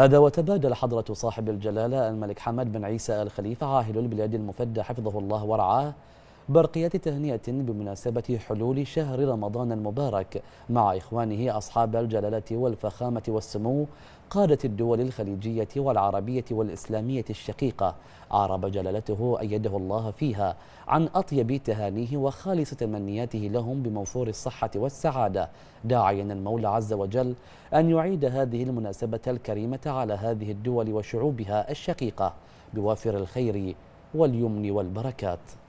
هذا وتبادل حضرة صاحب الجلالة الملك حمد بن عيسى الخليفة عاهل البلاد المفدى حفظه الله ورعاه برقية تهنئة بمناسبة حلول شهر رمضان المبارك مع إخوانه أصحاب الجلالة والفخامة والسمو قادة الدول الخليجية والعربية والإسلامية الشقيقة عرب جلالته أيده الله فيها عن أطيب تهانيه وخالص تمنياته لهم بموفور الصحة والسعادة داعيا المولى عز وجل أن يعيد هذه المناسبة الكريمة على هذه الدول وشعوبها الشقيقة بوافر الخير واليمن والبركات